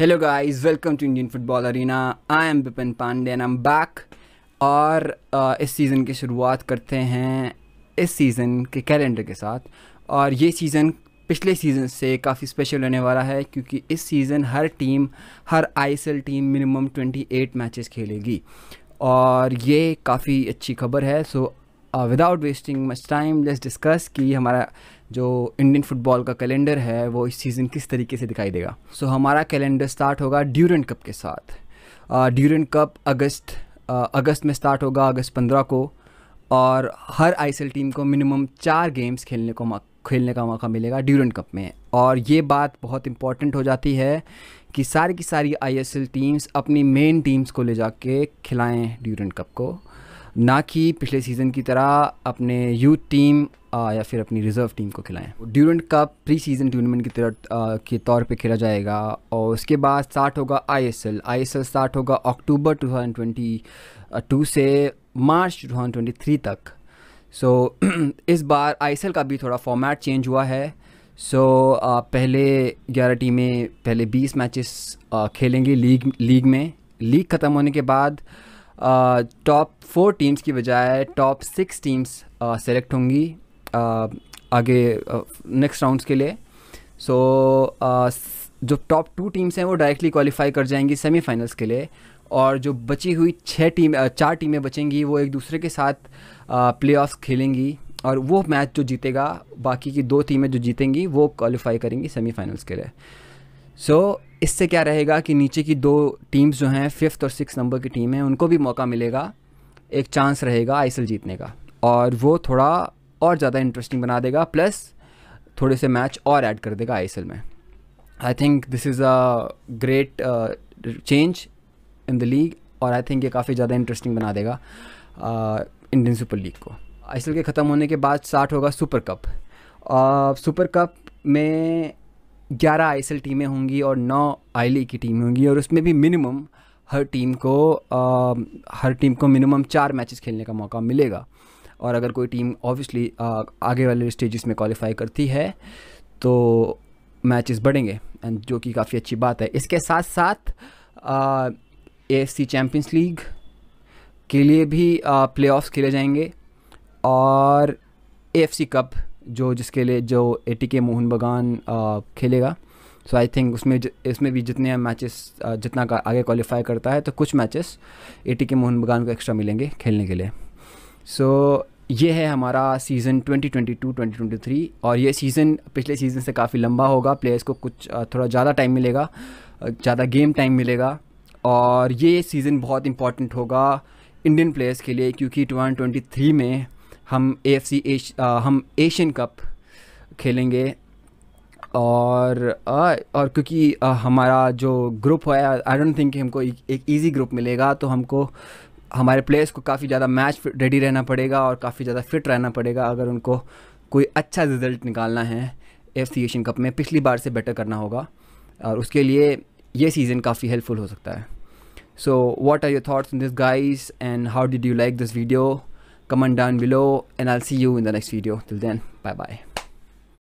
Hello guys welcome to Indian football arena I am Bipin Pandey and I am back और uh, इस season की शुरुआत करते हैं इस सीज़न के कैलेंडर के साथ और ये सीज़न पिछले सीज़न से काफ़ी स्पेशल होने वाला है क्योंकि इस सीज़न हर टीम हर आईएसएल टीम मिनिमम 28 मैचेस खेलेगी और ये काफ़ी अच्छी खबर है so without wasting much time let's discuss कि हमारा जो इंडियन फुटबॉल का कैलेंडर है वो इस सीज़न किस तरीके से दिखाई देगा सो so, हमारा कैलेंडर स्टार्ट होगा ड्यूरेंट कप के साथ ड्यूरेंट uh, कप अगस्त uh, अगस्त में स्टार्ट होगा अगस्त पंद्रह को और हर आई टीम को मिनिमम चार गेम्स खेलने को खेलने का मौका मिलेगा ड्यूरेंट कप में और ये बात बहुत इंपॉर्टेंट हो जाती है कि सारी की सारी आई टीम्स अपनी मेन टीम्स को ले जाके खिलाएं ड्यूरेंट कप को ना कि पिछले सीज़न की तरह अपने यूथ टीम आ, या फिर अपनी रिज़र्व टीम को खिलाएं ड्यूरेंट का प्री सीज़न टूर्नामेंट की तरह के तौर पे खेला जाएगा और उसके बाद स्टार्ट होगा आईएसएल आईएसएल स्टार्ट होगा अक्टूबर 2022 से मार्च 2023 तक सो so, इस बार आईएसएल का भी थोड़ा फॉर्मेट चेंज हुआ है सो so, पहले ग्यारह टीमें पहले बीस मैचेस खेलेंगी लीग लीग में लीग ख़त्म होने के बाद टॉप फोर टीम्स की बजाय टॉप सिक्स टीम्स सेलेक्ट होंगी आगे नेक्स्ट राउंड्स के लिए सो so, जो टॉप टू टीम्स हैं वो डायरेक्टली क्वालिफाई कर जाएंगी सेमीफाइनल्स के लिए और जो बची हुई छः टीम चार टीमें बचेंगी वो एक दूसरे के साथ प्लेऑफ्स खेलेंगी और वो मैच जो जीतेगा बाकी की दो टीमें जो जीतेंगी वो क्वालिफाई करेंगी सेमीफाइनल्स के लिए सो so, इससे क्या रहेगा कि नीचे की दो टीम्स जो हैं फिफ्थ और सिक्स नंबर की टीम है उनको भी मौका मिलेगा एक चांस रहेगा आई जीतने का और वो थोड़ा और ज़्यादा इंटरेस्टिंग बना देगा प्लस थोड़े से मैच और ऐड कर देगा आई में I think this is a great change in the league और आई थिंक ये काफ़ी ज़्यादा इंटरेस्टिंग बना देगा इंडियन सुपर लीग को आई के ख़त्म होने के बाद स्टार्ट होगा सुपर कप सुपर कप में ग्यारह आई टीमें होंगी और नौ आई e की टीमें होंगी और उसमें भी मिनिमम हर टीम को आ, हर टीम को मिनिमम चार मैचेस खेलने का मौका मिलेगा और अगर कोई टीम ऑब्वियसली आगे वाले स्टेजेस में क्वालिफाई करती है तो मैचेस बढ़ेंगे एंड जो कि काफ़ी अच्छी बात है इसके साथ साथ A F C champions league के लिए भी प्ले खेले जाएंगे और ए एफ सी कप जो जिसके लिए जो ए टी के मोहन बगान खेलेगा सो आई थिंक उसमें इसमें भी जितने मैचेस जितना का, आगे क्वालिफाई करता है तो कुछ मैचेस ए टी के मोहन बगान को एक्स्ट्रा मिलेंगे खेलने के लिए सो so, ये है हमारा सीज़न 2022 2023 और ये सीज़न पिछले सीज़न से काफ़ी लंबा होगा प्लेयर्स को कुछ थोड़ा ज़्यादा टाइम मिलेगा ज़्यादा गेम टाइम मिलेगा और ये सीज़न बहुत इंपॉर्टेंट होगा इंडियन प्लेयर्स के लिए क्योंकि 2023 में हम ए एफ सी हम एशियन कप खेलेंगे और आ, और क्योंकि आ, हमारा जो ग्रुप है आई डोंट थिंक हमको एक इजी ग्रुप मिलेगा तो हमको हमारे प्लेयर्स को काफ़ी ज़्यादा मैच रेडी रहना पड़ेगा और काफ़ी ज़्यादा फिट रहना पड़ेगा अगर उनको कोई अच्छा रिजल्ट निकालना है एफ सी एशियन कप में पिछली बार से बेटर करना होगा और उसके लिए ये सीज़न काफ़ी हेल्पफुल हो सकता है so what are your thoughts in this guys and how did you like this video comment down below and I'll see you in the next video. Till then, bye bye.